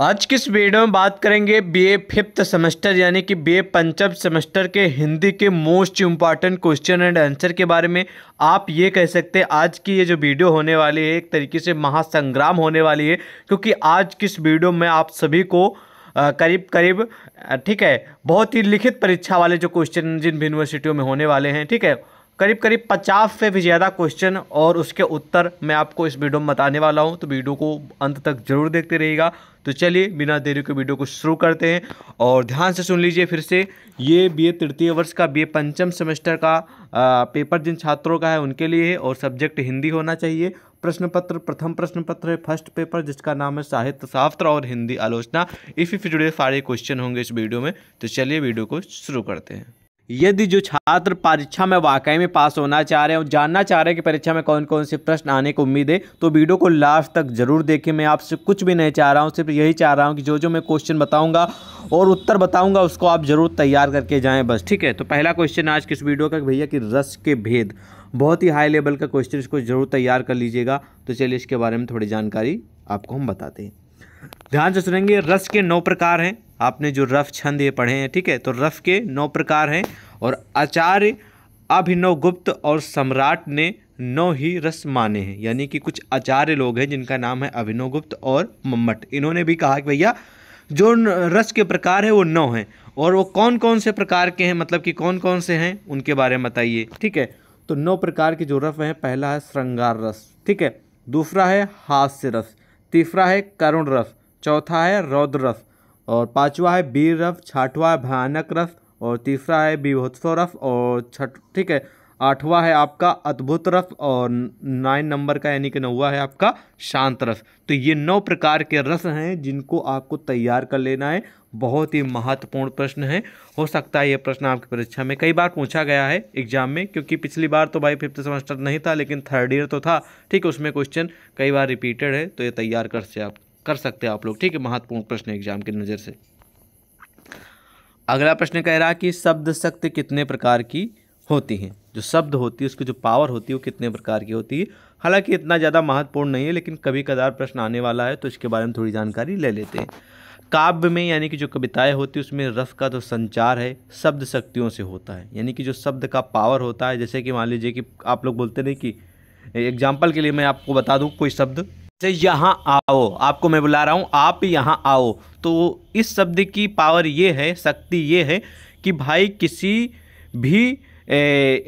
आज किस वीडियो में बात करेंगे बीए फिफ्थ सेमेस्टर यानी कि बीए पंचम सेमेस्टर के हिंदी के most important question and answer के बारे में आप ये कह सकते हैं आज की ये जो वीडियो होने वाली है एक तरीके से महासंग्राम होने वाली है क्योंकि आज किस वीडियो में आप सभी को करीब करीब ठीक है बहुत ही लिखित परीक्षा वाले जो क्वेश्चन जिन यूनिवर्सिटियों में होने वाले हैं ठीक है करीब करीब पचास से भी ज़्यादा क्वेश्चन और उसके उत्तर मैं आपको इस वीडियो में बताने वाला हूँ तो वीडियो को अंत तक जरूर देखते रहिएगा तो चलिए बिना देरी के वीडियो को शुरू करते हैं और ध्यान से सुन लीजिए फिर से ये बी तृतीय वर्ष का बी पंचम सेमेस्टर का आ, पेपर जिन छात्रों का है उनके लिए है और सब्जेक्ट हिंदी होना चाहिए प्रश्न पत्र प्रथम प्रश्न पत्र है फर्स्ट पेपर जिसका नाम है साहित्य शास्त्र और हिंदी आलोचना इसी से जुड़े सारे क्वेश्चन होंगे इस वीडियो में तो चलिए वीडियो को शुरू करते हैं यदि जो छात्र परीक्षा में वाकई में पास होना चाह रहे हैं और जानना चाह रहे हैं कि परीक्षा में कौन कौन से प्रश्न आने की उम्मीद है तो वीडियो को लास्ट तक जरूर देखें मैं आपसे कुछ भी नहीं चाह रहा हूँ सिर्फ यही चाह रहा हूँ कि जो जो मैं क्वेश्चन बताऊंगा और उत्तर बताऊंगा उसको आप ज़रूर तैयार करके जाएँ बस ठीक है तो पहला क्वेश्चन आज किस वीडियो का भैया कि रस के भेद बहुत ही हाई लेवल का क्वेश्चन इसको ज़रूर तैयार कर लीजिएगा तो चलिए इसके बारे में थोड़ी जानकारी आपको हम बताते हैं ध्यान से सुनेंगे रस के नौ प्रकार हैं आपने जो रफ छंद ये पढ़े हैं ठीक है तो रफ के नौ प्रकार हैं और आचार्य अभिनवगुप्त और सम्राट ने नौ ही रस माने हैं यानी कि कुछ आचार्य लोग हैं जिनका नाम है अभिनवगुप्त और मम्मट इन्होंने भी कहा कि भैया जो रस के प्रकार है वो नौ हैं और वो कौन कौन से प्रकार के हैं मतलब कि कौन कौन से हैं उनके बारे में बताइए ठीक है तो नौ प्रकार के जो रस हैं पहला है श्रृंगार रस ठीक है दूसरा है हास्य रस तीसरा है करुण रस चौथा है रौद्र रस और पांचवा है वीर रफ छठवा है भयानक रफ और तीसरा है बीभत्सो रफ और छठ ठीक है आठवा है आपका अद्भुत रस और नाइन नंबर का यानी कि नौवा है आपका शांत रस तो ये नौ प्रकार के रस हैं जिनको आपको तैयार कर लेना है बहुत ही महत्वपूर्ण प्रश्न है हो सकता है ये प्रश्न आपकी परीक्षा में कई बार पूछा गया है एग्जाम में क्योंकि पिछली बार तो भाई फिफ्थ सेमेस्टर नहीं था लेकिन थर्ड ईयर तो था ठीक है उसमें क्वेश्चन कई बार रिपीटेड है तो ये तैयार कर से आप कर सकते हैं आप लोग ठीक है महत्वपूर्ण प्रश्न एग्जाम की नज़र से अगला प्रश्न कह रहा है कि शब्द शक्ति कितने प्रकार की होती हैं जो शब्द होती है उसकी जो पावर होती है वो कितने प्रकार की होती है हालांकि इतना ज़्यादा महत्वपूर्ण नहीं है लेकिन कभी कदार प्रश्न आने वाला है तो इसके बारे में थोड़ी जानकारी ले लेते हैं काव्य में यानी कि जो कविताएं होती है उसमें रस का जो तो संचार है शब्द शक्तियों से होता है यानी कि जो शब्द का पावर होता है जैसे कि मान लीजिए कि आप लोग बोलते नहीं कि एग्जाम्पल के लिए मैं आपको बता दूँ कोई शब्द से यहाँ आओ आपको मैं बुला रहा हूँ आप यहाँ आओ तो इस शब्द की पावर ये है शक्ति ये है कि भाई किसी भी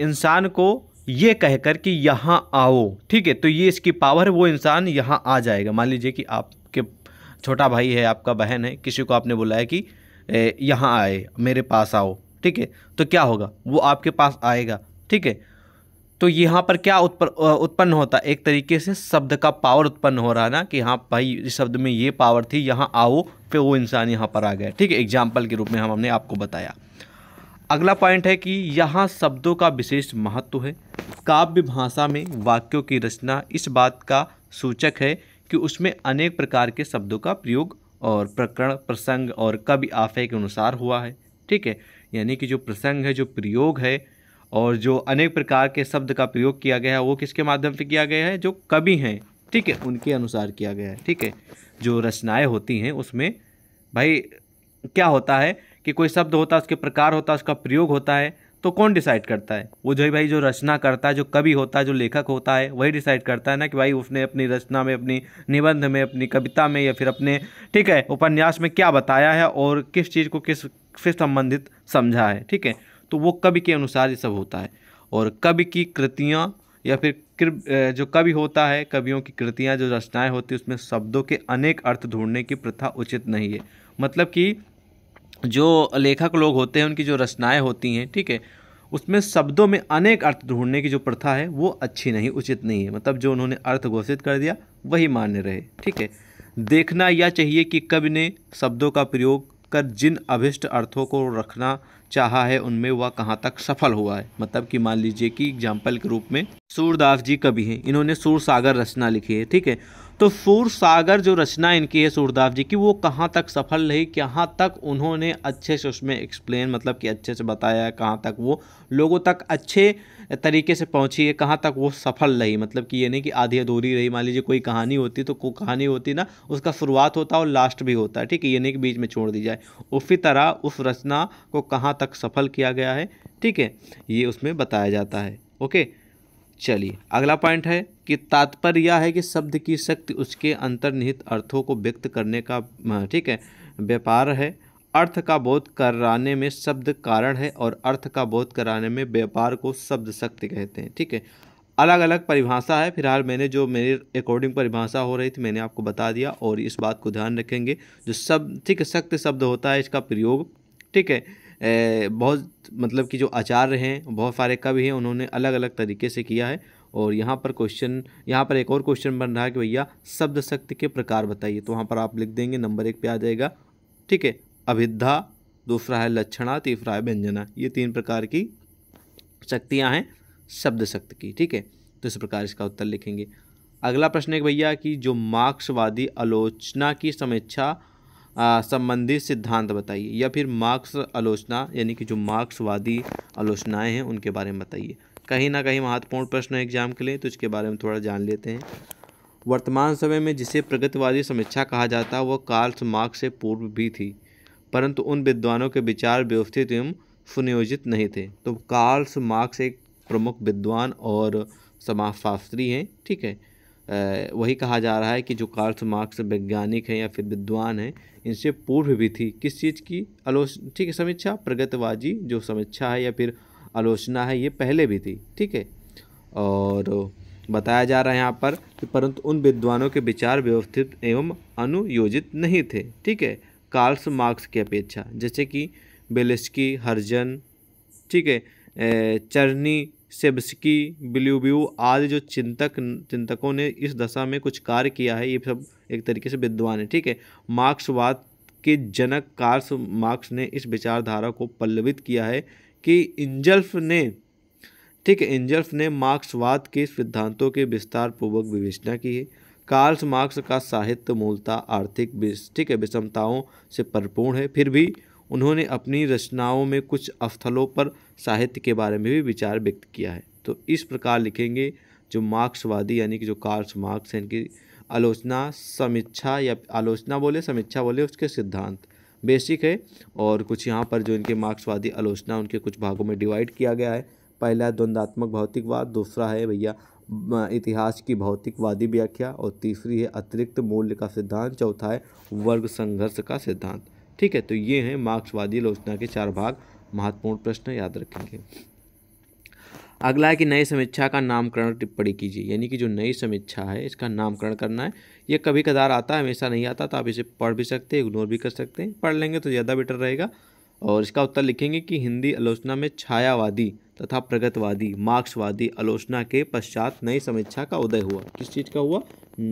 इंसान को ये कहकर कि यहाँ आओ ठीक है तो ये इसकी पावर वो इंसान यहाँ आ जाएगा मान लीजिए कि आपके छोटा भाई है आपका बहन है किसी को आपने बुलाया कि यहाँ आए मेरे पास आओ ठीक है तो क्या होगा वो आपके पास आएगा ठीक है तो यहाँ पर क्या उत्पन्न होता एक तरीके से शब्द का पावर उत्पन्न हो रहा है ना कि हाँ भाई इस शब्द में ये पावर थी यहाँ आओ फिर वो इंसान यहाँ पर आ गया ठीक है एग्जाम्पल के रूप में हम हमने आपको बताया अगला पॉइंट है कि यहाँ शब्दों का विशेष महत्व है काव्य भाषा में वाक्यों की रचना इस बात का सूचक है कि उसमें अनेक प्रकार के शब्दों का प्रयोग और प्रकरण प्रसंग और कवि आफय के अनुसार हुआ है ठीक है यानी कि जो प्रसंग है जो प्रयोग है और जो अनेक प्रकार के शब्द का प्रयोग किया गया है वो किसके माध्यम से किया गया है जो कवि हैं ठीक है उनके अनुसार किया गया है ठीक है जो रचनाएँ होती हैं उसमें भाई क्या होता है कि कोई शब्द होता है उसके प्रकार होता है उसका प्रयोग होता है तो कौन डिसाइड करता है वो जो भाई जो रचना करता है जो कवि होता है जो लेखक होता है वही डिसाइड करता है ना कि भाई उसने अपनी रचना में अपनी निबंध में अपनी कविता में या फिर अपने ठीक है उपन्यास में क्या बताया है और किस चीज़ को किस से संबंधित समझा है ठीक है तो वो कवि के अनुसार ये सब होता है और कवि की कृतियाँ या फिर जो कवि होता है कवियों की कृतियाँ जो रचनाएँ होती है उसमें शब्दों के अनेक अर्थ ढूंढने की प्रथा उचित नहीं है मतलब कि जो लेखक लोग होते हैं उनकी जो रचनाएँ होती हैं ठीक है उसमें शब्दों में अनेक अर्थ ढूंढने की जो प्रथा है वो अच्छी नहीं उचित नहीं है मतलब जो उन्होंने अर्थ घोषित कर दिया वही मान्य रहे ठीक है देखना यह चाहिए कि कवि ने शब्दों का प्रयोग कर जिन अभिष्ट अर्थों को रखना चाहा है उनमें वह कहाँ तक सफल हुआ है मतलब कि मान लीजिए कि एग्जाम्पल के रूप में सूरदास जी कभी हैं इन्होंने सूर सागर रचना लिखी है ठीक है तो सूर सागर जो रचना इनकी है सूरदास जी की वो कहाँ तक सफल रही कहाँ तक उन्होंने अच्छे से उसमें एक्सप्लेन मतलब कि अच्छे से बताया है कहाँ तक वो लोगों तक अच्छे तरीके से पहुँची है कहाँ तक वो सफल रही मतलब कि ये नहीं कि आधी अधूरी रही मान लीजिए कोई कहानी होती तो कोई कहानी होती ना उसका शुरुआत होता और लास्ट भी होता है ठीक है ये नहीं कि बीच में छोड़ दी जाए उसी तरह उस रचना को कहाँ तक सफल किया गया है ठीक है ये उसमें बताया जाता है ओके चलिए अगला पॉइंट है कि तात्पर्य यह है कि शब्द की शक्ति उसके अंतर्निहित अर्थों को व्यक्त करने का ठीक है व्यापार है अर्थ का बोध कराने में शब्द कारण है और अर्थ का बोध कराने में व्यापार को शब्द शक्ति कहते हैं ठीक है अलग अलग परिभाषा है फिलहाल मैंने जो मेरे अकॉर्डिंग परिभाषा हो रही थी मैंने आपको बता दिया और इस बात को ध्यान रखेंगे जो शब्द ठीक है शक्ति शब्द होता है इसका प्रयोग ठीक है बहुत मतलब कि जो आचार्य हैं बहुत सारे कवि हैं उन्होंने अलग अलग तरीके से किया है और यहाँ पर क्वेश्चन यहाँ पर एक और क्वेश्चन बन रहा है कि भैया शब्द शक्ति के प्रकार बताइए तो वहाँ पर आप लिख देंगे नंबर एक पे आ जाएगा ठीक है अभिद्धा दूसरा है लक्षणा तीसरा है व्यंजना ये तीन प्रकार की शक्तियाँ हैं शब्द शक्ति की ठीक है तो इस प्रकार इसका उत्तर लिखेंगे अगला प्रश्न है भैया कि जो मार्क्सवादी आलोचना की समीक्षा संबंधी सिद्धांत बताइए या फिर मार्क्स आलोचना यानी कि जो मार्क्सवादी आलोचनाएं हैं उनके बारे में बताइए कहीं ना कहीं महत्वपूर्ण प्रश्न है एग्जाम के लिए तो इसके बारे में थोड़ा जान लेते हैं वर्तमान समय में जिसे प्रगतिवादी समीक्षा कहा जाता है वह कार्ल्स मार्क्स से पूर्व भी थी परंतु उन विद्वानों के विचार व्यवस्थित एवं सुनियोजित नहीं थे तो कार्ल्स मार्क्स एक प्रमुख विद्वान और समाजशास्त्री हैं ठीक है वही कहा जा रहा है कि जो कार्ल्स मार्क्स वैज्ञानिक हैं या फिर विद्वान हैं इनसे पूर्व भी थी किस चीज़ की आलोच ठीक है समीक्षा प्रगतवाजी जो समीक्षा है या फिर आलोचना है ये पहले भी थी ठीक है और बताया जा रहा है यहाँ पर कि परंतु उन विद्वानों के विचार व्यवस्थित एवं अनुयोजित नहीं थे ठीक है कार्ल्स मार्क्स की अपेक्षा जैसे कि बेलिस्की हरजन ठीक है चरनी सेब्सकी बिल्यूब्यू आदि जो चिंतक चिंतकों ने इस दशा में कुछ कार्य किया है ये सब एक तरीके से विद्वान है ठीक है मार्क्सवाद के जनक कार्स मार्क्स ने इस विचारधारा को पल्लवित किया है कि इंजल्फ ने ठीक है इंजल्फ ने मार्क्सवाद के सिद्धांतों के विस्तार पूर्वक विवेचना की है कार्ल्स मार्क्स का साहित्य मूलतः आर्थिक ठीक है विषमताओं से परिपूर्ण है फिर भी उन्होंने अपनी रचनाओं में कुछ अफथलों पर साहित्य के बारे में भी विचार व्यक्त किया है तो इस प्रकार लिखेंगे जो मार्क्सवादी यानी कि जो कार्स मार्क्स हैं इनकी आलोचना समीक्षा या आलोचना बोले समीक्षा बोले उसके सिद्धांत बेसिक है और कुछ यहाँ पर जो इनके मार्क्सवादी आलोचना उनके कुछ भागों में डिवाइड किया गया है पहला है द्वंद्वात्मक भौतिकवाद दूसरा है भैया इतिहास की भौतिकवादी व्याख्या और तीसरी है अतिरिक्त मूल्य का सिद्धांत चौथा है वर्ग संघर्ष का सिद्धांत ठीक है तो ये हैं मार्क्सवादी आलोचना के चार भाग महत्वपूर्ण प्रश्न याद रखेंगे अगला है कि नई समीक्षा का नामकरण टिप्पणी कीजिए यानी कि जो नई समीक्षा है इसका नामकरण करना है ये कभी कदार आता है हमेशा नहीं आता तो आप इसे पढ़ भी सकते हैं इग्नोर भी कर सकते हैं पढ़ लेंगे तो ज़्यादा बेटर रहेगा और इसका उत्तर लिखेंगे कि हिंदी आलोचना में छायावादी तथा प्रगतवादी मार्क्सवादी आलोचना के पश्चात नई समीक्षा का उदय हुआ किस चीज़ का हुआ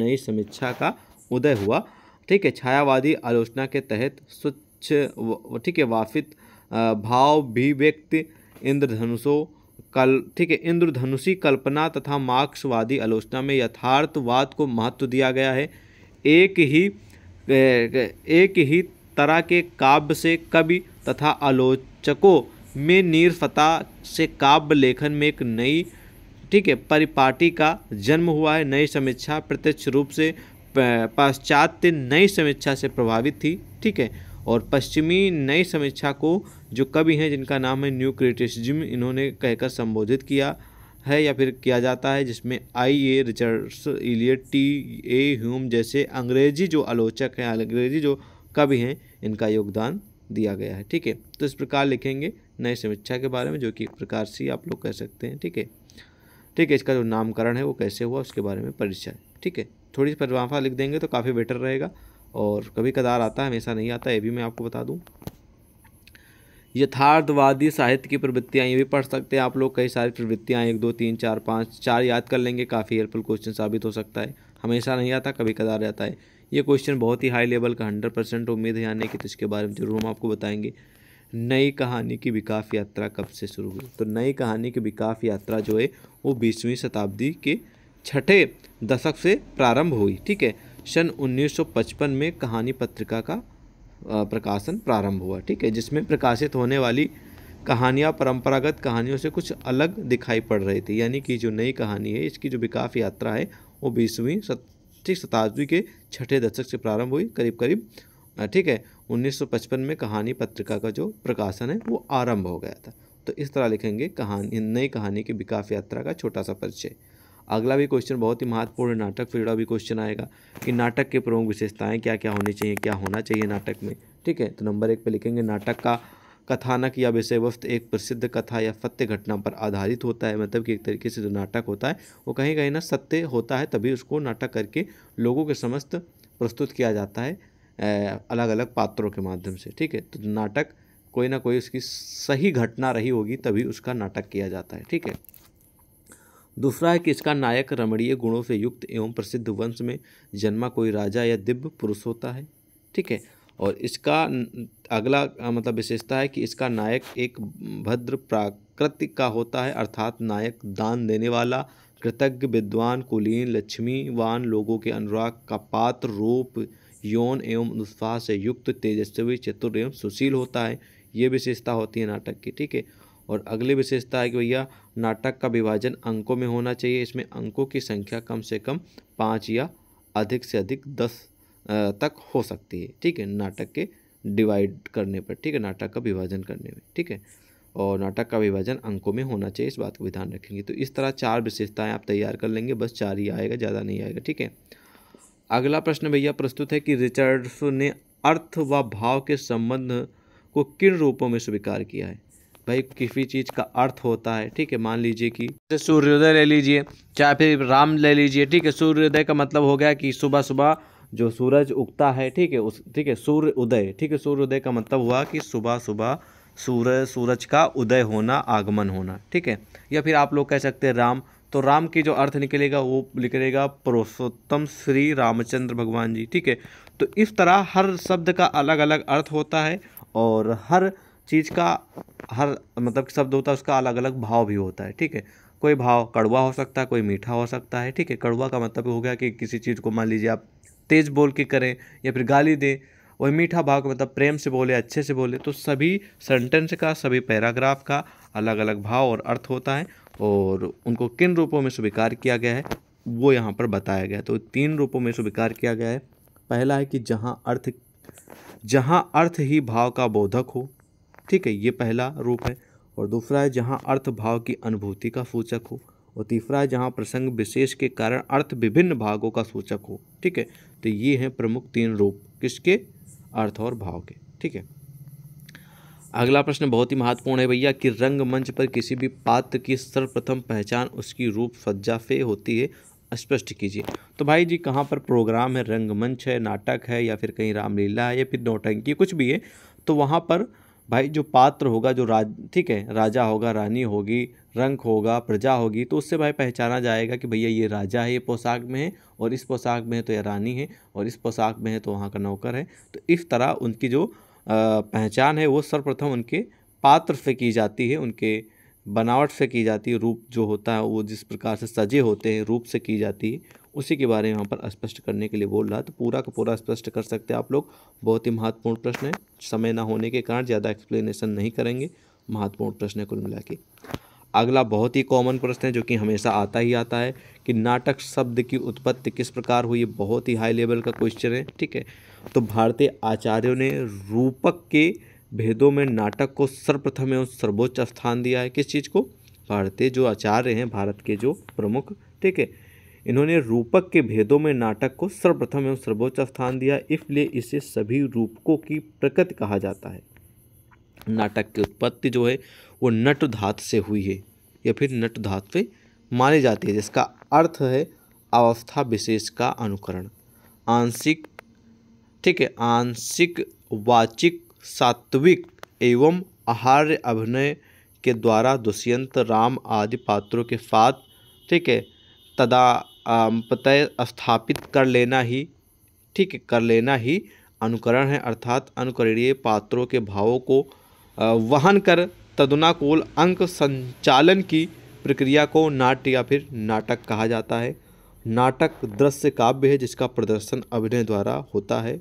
नई समीक्षा का उदय हुआ ठीक है छायावादी आलोचना के तहत स्वच्छ ठीक है वाफित भाव भी व्यक्ति इंद्रधनुषो कल ठीक है इंद्रधनुषी कल्पना तथा मार्क्सवादी आलोचना में यथार्थवाद को महत्व दिया गया है एक ही एक ही तरह के काव्य से कवि तथा आलोचकों में निरफता से काव्य लेखन में एक नई ठीक है परिपाटी का जन्म हुआ है नई समीक्षा प्रत्यक्ष रूप से पाश्चात्य नई समीक्षा से प्रभावित थी ठीक है और पश्चिमी नई समीक्षा को जो कवि हैं जिनका नाम है न्यू क्रिटिसिज्म इन्होंने कहकर संबोधित किया है या फिर किया जाता है जिसमें I A Richards Eliot T A Hume जैसे अंग्रेजी जो आलोचक हैं अंग्रेजी जो कवि हैं इनका योगदान दिया गया है ठीक है तो इस प्रकार लिखेंगे नई समीक्षा के बारे में जो कि एक प्रकार से आप लोग कह सकते हैं ठीक है ठीक है इसका जो नामकरण है वो कैसे हुआ उसके बारे में परिचय ठीक है थोड़ी सी परिभाषा लिख देंगे तो काफ़ी बेटर रहेगा और कभी कदार आता है हमेशा नहीं आता ये भी मैं आपको बता दूँ यथार्थवादी साहित्य की प्रवृत्तियाँ ये भी पढ़ सकते हैं आप लोग कई सारी प्रवृत्तियाँ एक दो तीन चार पाँच चार याद कर लेंगे काफ़ी हेल्पफुल क्वेश्चन साबित हो सकता है हमेशा नहीं आता कभी कदार आता है ये क्वेश्चन बहुत ही हाई लेवल का हंड्रेड परसेंट उम्मीद है आने की तो इसके बारे में जरूर हम आपको बताएंगे नई कहानी की विकास यात्रा कब से शुरू हुई तो नई कहानी की विकास यात्रा जो है वो बीसवीं शताब्दी के छठे दशक से प्रारंभ हुई ठीक है सन 1955 में कहानी पत्रिका का प्रकाशन प्रारंभ हुआ ठीक है जिसमें प्रकाशित होने वाली कहानियाँ परंपरागत कहानियों से कुछ अलग दिखाई पड़ रही थी यानी कि जो नई कहानी है इसकी जो विकास यात्रा है वो बीसवीं सत्तीस शताब्दी के छठे दशक से प्रारंभ हुई करीब करीब ठीक है 1955 में कहानी पत्रिका का जो प्रकाशन है वो आरंभ हो गया था तो इस तरह लिखेंगे कहानी नई कहानी की विकास यात्रा का छोटा सा परिचय अगला भी क्वेश्चन बहुत ही महत्वपूर्ण नाटक फिर भी क्वेश्चन आएगा कि नाटक के प्रमुख विशेषताएँ क्या क्या होनी चाहिए क्या होना चाहिए नाटक में ठीक है तो नंबर एक पर लिखेंगे नाटक का कथानक या विषय वस्तु एक प्रसिद्ध कथा या सत्य घटना पर आधारित होता है मतलब कि एक तरीके से जो नाटक होता है वो कहीं कहीं ना सत्य होता है तभी उसको नाटक करके लोगों के समस्त प्रस्तुत किया जाता है अलग अलग पात्रों के माध्यम से ठीक है तो नाटक कोई ना कोई उसकी सही घटना रही होगी तभी उसका नाटक किया जाता है ठीक है दूसरा है कि इसका नायक रमणीय गुणों से युक्त एवं प्रसिद्ध वंश में जन्मा कोई राजा या दिव्य पुरुष होता है ठीक है और इसका अगला मतलब विशेषता है कि इसका नायक एक भद्र प्राकृतिक का होता है अर्थात नायक दान देने वाला कृतज्ञ विद्वान कुलीन लक्ष्मीवान लोगों के अनुराग का पात्र रूप यौन एवं अनुस्वास से युक्त तेजस्वी चतुर एवं सुशील होता है ये विशेषता होती है नाटक की ठीक है और अगली विशेषता है कि भैया नाटक का विभाजन अंकों में होना चाहिए इसमें अंकों की संख्या कम से कम पाँच या अधिक से अधिक दस तक हो सकती है ठीक है नाटक के डिवाइड करने पर ठीक है नाटक का विभाजन करने में ठीक है और नाटक का विभाजन अंकों में होना चाहिए इस बात का विधान रखेंगे तो इस तरह चार विशेषताएं आप तैयार कर लेंगे बस चार ही आएगा ज़्यादा नहीं आएगा ठीक है अगला प्रश्न भैया प्रस्तुत है कि रिचर्ड्स ने अर्थ व भाव के संबंध को किन रूपों में स्वीकार किया है भाई किसी चीज़ का अर्थ होता है ठीक है मान लीजिए कि जैसे सूर्योदय ले लीजिए चाहे फिर राम ले लीजिए ठीक है सूर्योदय का मतलब हो गया कि सुबह सुबह जो सूरज उगता है ठीक है उस ठीक है सूर्य उदय ठीक है सूर्य उदय का मतलब हुआ कि सुबह सुबह सूरज सूरज का उदय होना आगमन होना ठीक है या फिर आप लोग कह सकते हैं राम तो राम की जो अर्थ निकलेगा वो निकलेगा पुरुषोत्तम श्री रामचंद्र भगवान जी ठीक है तो इस तरह हर शब्द का अलग अलग अर्थ होता है और हर चीज़ का हर मतलब शब्द होता है उसका अलग अलग भाव भी होता है ठीक है कोई भाव कड़वा हो सकता है कोई मीठा हो सकता है ठीक है कड़वा का मतलब हो गया कि किसी चीज़ को मान लीजिए आप तेज़ बोल के करें या फिर गाली दें वही मीठा भाव का मतलब प्रेम से बोले अच्छे से बोले तो सभी सेंटेंस का सभी पैराग्राफ का अलग अलग भाव और अर्थ होता है और उनको किन रूपों में स्वीकार किया गया है वो यहाँ पर बताया गया तो तीन रूपों में स्वीकार किया गया है पहला है कि जहाँ अर्थ जहाँ अर्थ ही भाव का बोधक हो ठीक है ये पहला रूप है और दूसरा है जहाँ अर्थ भाव की अनुभूति का सूचक हो और तीसरा है जहाँ प्रसंग विशेष के कारण अर्थ विभिन्न भागों का सूचक हो ठीक है तो ये हैं प्रमुख तीन रूप किसके अर्थ और भाव के ठीक है अगला प्रश्न बहुत ही महत्वपूर्ण है भैया कि रंगमंच पर किसी भी पात्र की सर्वप्रथम पहचान उसकी रूप सज्जा से होती है स्पष्ट कीजिए तो भाई जी कहाँ पर प्रोग्राम है रंगमंच है नाटक है या फिर कहीं रामलीला है या फिर नौटंकी कुछ भी है तो वहाँ पर भाई जो पात्र होगा जो राज ठीक है राजा होगा रानी होगी रंग होगा प्रजा होगी तो उससे भाई पहचाना जाएगा कि भैया ये राजा है ये पोशाक में है और इस पोशाक में है तो यह रानी है और इस पोशाक में है तो वहाँ का नौकर है तो इस तरह उनकी जो पहचान है वो सर्वप्रथम उनके पात्र से की जाती है उनके बनावट से की जाती है रूप जो होता है वो जिस प्रकार से सजे होते हैं रूप से की जाती है उसी के बारे में यहाँ पर स्पष्ट करने के लिए बोल रहा तो पूरा का पूरा स्पष्ट कर सकते हैं आप लोग बहुत ही महत्वपूर्ण प्रश्न है समय ना होने के कारण ज़्यादा एक्सप्लेनेशन नहीं करेंगे महत्वपूर्ण प्रश्न है कुल मिला के अगला बहुत ही कॉमन प्रश्न है जो कि हमेशा आता ही आता है कि नाटक शब्द की उत्पत्ति किस प्रकार हुई बहुत ही हाई लेवल का क्वेश्चन है ठीक है तो भारतीय आचार्यों ने रूपक के भेदों में नाटक को सर्वप्रथम एवं सर्वोच्च स्थान दिया है किस चीज़ को भारतीय जो आचार्य हैं भारत के जो प्रमुख ठीक है इन्होंने रूपक के भेदों में नाटक को सर्वप्रथम एवं सर्वोच्च स्थान दिया इसलिए इसे सभी रूपकों की प्रकृति कहा जाता है नाटक की उत्पत्ति जो है वो नट धातु से हुई है या फिर नट धातु से मानी जाती है जिसका अर्थ है अवस्था विशेष का अनुकरण आंशिक ठीक है आंशिक वाचिक सात्विक एवं आहार्य अभिनय के द्वारा दुष्यंत राम आदि पात्रों के साथ ठीक है तदा पतय स्थापित कर लेना ही ठीक कर लेना ही अनुकरण है अर्थात अनुकरणीय पात्रों के भावों को वहन कर तदुनाकूल अंक संचालन की प्रक्रिया को नाट्य या फिर नाटक कहा जाता है नाटक दृश्य काव्य है जिसका प्रदर्शन अभिनय द्वारा होता है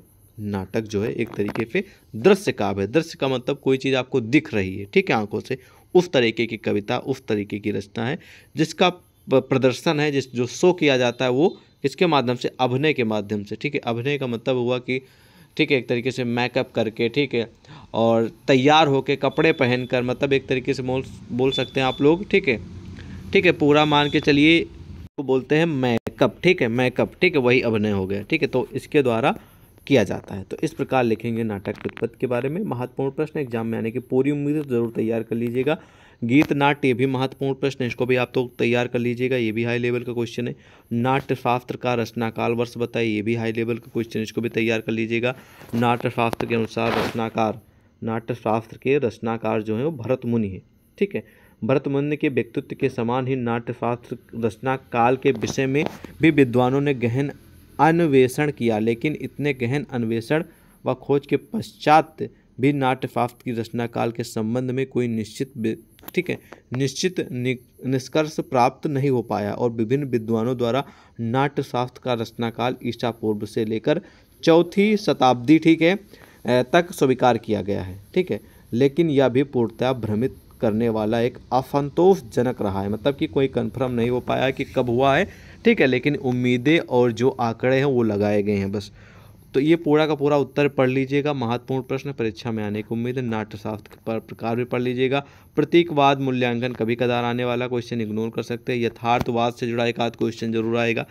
नाटक जो है एक तरीके से दृश्य काव्य है दृश्य का मतलब कोई चीज़ आपको दिख रही है ठीक है आंखों से उस तरीके की कविता उस तरीके की रचना है जिसका प्रदर्शन है जिस जो शो किया जाता है वो किसके माध्यम से अभिनय के माध्यम से ठीक है अभिनय का मतलब हुआ कि ठीक है एक तरीके से मेकअप करके ठीक है और तैयार होके कपड़े पहनकर मतलब एक तरीके से बोल बोल सकते हैं आप लोग ठीक है ठीक है पूरा मान के चलिए तो बोलते हैं मेकअप ठीक है मेकअप ठीक है वही अभिनय हो गया ठीक है तो इसके द्वारा किया जाता है तो इस प्रकार लिखेंगे नाटक उत्पत्ति के बारे में महत्वपूर्ण प्रश्न एग्जाम में आने की पूरी उम्मीद तो जरूर तैयार कर लीजिएगा गीत नाट्य भी महत्वपूर्ण प्रश्न है इसको भी आप तो तैयार कर लीजिएगा ये भी हाई लेवल का क्वेश्चन है नाट्य शास्त्र का रचनाकाल वर्ष बताइए ये भी हाई लेवल का क्वेश्चन इसको भी तैयार कर लीजिएगा नाट्य शास्त्र के अनुसार रचनाकार नाट्य शास्त्र के रचनाकार जो है वो भरत मुनि है ठीक है भरत मुनि के व्यक्तित्व के समान ही नाट्यशास्त्र रचना काल के विषय में भी विद्वानों ने गहन अन्वेषण किया लेकिन इतने गहन अन्वेषण व खोज के पश्चात भी नाट्यशास्त्र की रचना काल के संबंध में कोई निश्चित ठीक है निश्चित निष्कर्ष प्राप्त नहीं हो पाया और विभिन्न विद्वानों द्वारा नाट्यशास्त्र का रचनाकाल ईसा पूर्व से लेकर चौथी शताब्दी ठीक है तक स्वीकार किया गया है ठीक है लेकिन यह भी पूर्णतः भ्रमित करने वाला एक असंतोषजनक रहा है मतलब कि कोई कंफर्म नहीं हो पाया कि कब हुआ है ठीक है लेकिन उम्मीदें और जो आंकड़े हैं वो लगाए गए हैं बस तो ये पूरा का पूरा उत्तर पढ़ लीजिएगा महत्वपूर्ण प्रश्न परीक्षा में आने की उम्मीद है नाट्यशास्त्र पर प्रकार भी पढ़ लीजिएगा प्रतीकवाद मूल्यांकन कभी कदार आने वाला क्वेश्चन इग्नोर कर सकते हैं यथार्थवाद से जुड़ा एक आध क्वेश्चन जरूर आएगा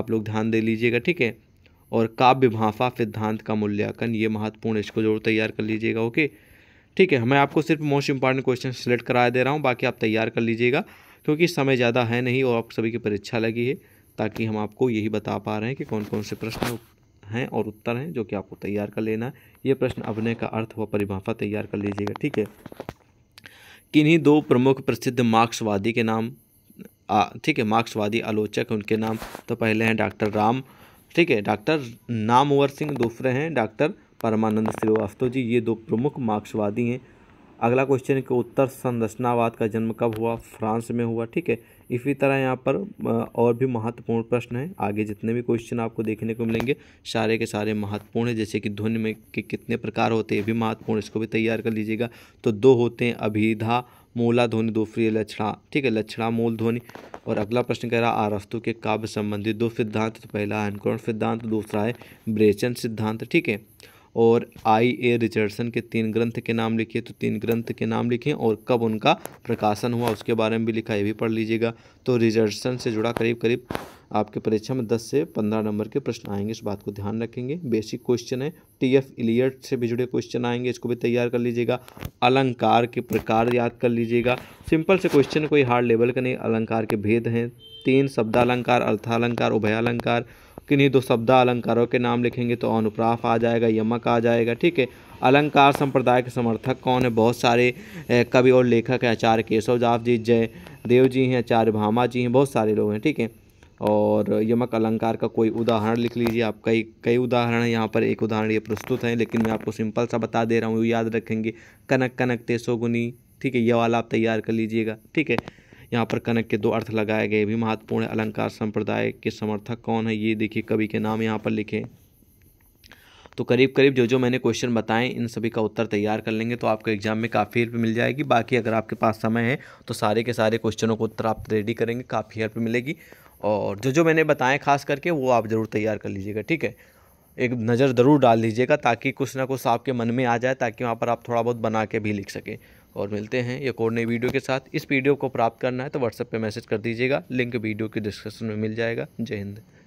आप लोग ध्यान दे लीजिएगा ठीक है और काव्य भाफा सिद्धांत का मूल्यांकन ये महत्वपूर्ण इसको जरूर तैयार कर लीजिएगा ओके ठीक है मैं आपको सिर्फ मोस्ट इंपॉर्टेंट क्वेश्चन सिलेक्ट कराया दे रहा हूँ बाकी आप तैयार कर लीजिएगा क्योंकि समय ज़्यादा है नहीं और आप सभी की परीक्षा लगी है ताकि हम आपको यही बता पा रहे हैं कि कौन कौन से प्रश्न हैं और उत्तर हैं जो कि आपको तैयार कर लेना है ये प्रश्न अभिनय का अर्थ व परिभाषा तैयार कर लीजिएगा ठीक है किन्हीं दो प्रमुख प्रसिद्ध मार्क्सवादी के नाम ठीक है मार्क्सवादी आलोचक उनके नाम तो पहले हैं डॉक्टर राम ठीक है डॉक्टर नामवर सिंह दूसरे हैं डॉक्टर परमानंद श्रीवास्तव जी ये दो प्रमुख मार्क्सवादी हैं अगला क्वेश्चन के उत्तर संरचनावाद का जन्म कब हुआ फ्रांस में हुआ ठीक है इसी तरह यहाँ पर और भी महत्वपूर्ण प्रश्न हैं आगे जितने भी क्वेश्चन आपको देखने को मिलेंगे सारे के सारे महत्वपूर्ण हैं जैसे कि ध्वनि में के कितने प्रकार होते हैं ये भी महत्वपूर्ण इसको भी तैयार कर लीजिएगा तो दो होते हैं अभिधा मूला ध्वनि दूसरी लक्षणा ठीक है लक्षणा मूल ध्वनि और अगला प्रश्न कह रहा है आरस्तु के काव्य संबंधी दो सिद्धांत तो पहला है अनुकरण सिद्धांत दूसरा है ब्रेचन सिद्धांत ठीक है और आई ए रिचर्डसन के तीन ग्रंथ के नाम लिखिए तो तीन ग्रंथ के नाम लिखें और कब उनका प्रकाशन हुआ उसके बारे में भी लिखा ये भी पढ़ लीजिएगा तो रिचर्डसन से जुड़ा करीब करीब आपके परीक्षा में दस से पंद्रह नंबर के प्रश्न आएंगे इस बात को ध्यान रखेंगे बेसिक क्वेश्चन है टी एफ इलियट से भी जुड़े क्वेश्चन आएंगे इसको भी तैयार कर लीजिएगा अलंकार के प्रकार याद कर लीजिएगा सिंपल से क्वेश्चन कोई हार्ड लेवल का नहीं अलंकार के भेद हैं तीन शब्दालंकार अर्थालंकार उभयालंकार किन्हीं दो शब्द अलंकारों के नाम लिखेंगे तो अनुप्राफ आ जाएगा यमक आ जाएगा ठीक है अलंकार संप्रदाय के समर्थक कौन है बहुत सारे कवि और लेखक हैं आचार्य केशव जाप जी जय देव जी हैं आचार्य भामा जी हैं बहुत सारे लोग हैं ठीक है और यमक अलंकार का कोई उदाहरण लिख लीजिए आप कई कई उदाहरण यहाँ पर एक उदाहरण ये प्रस्तुत हैं लेकिन मैं आपको सिंपल सा बता दे रहा हूँ याद रखेंगे कनक कनक तेसोगुनी ठीक है ये वाला आप तैयार कर लीजिएगा ठीक है यहाँ पर कनक के दो अर्थ लगाए गए भी महत्वपूर्ण अलंकार संप्रदाय के समर्थक कौन है ये देखिए कवि के नाम यहाँ पर लिखे तो करीब करीब जो जो मैंने क्वेश्चन बताएं इन सभी का उत्तर तैयार कर लेंगे तो आपको एग्जाम में काफ़ी हेल्प मिल जाएगी बाकी अगर आपके पास समय है तो सारे के सारे क्वेश्चनों को उत्तर आप रेडी करेंगे काफ़ी हेल्प मिलेगी और जो जो मैंने बताएं खास करके वो आप ज़रूर तैयार कर लीजिएगा ठीक है एक नज़र ज़रूर डाल लीजिएगा ताकि कुछ ना कुछ आपके मन में आ जाए ताकि वहाँ पर आप थोड़ा बहुत बना के भी लिख सकें और मिलते हैं एक और नई वीडियो के साथ इस वीडियो को प्राप्त करना है तो व्हाट्सएप पे मैसेज कर दीजिएगा लिंक वीडियो के डिस्क्रिप्शन में मिल जाएगा जय हिंद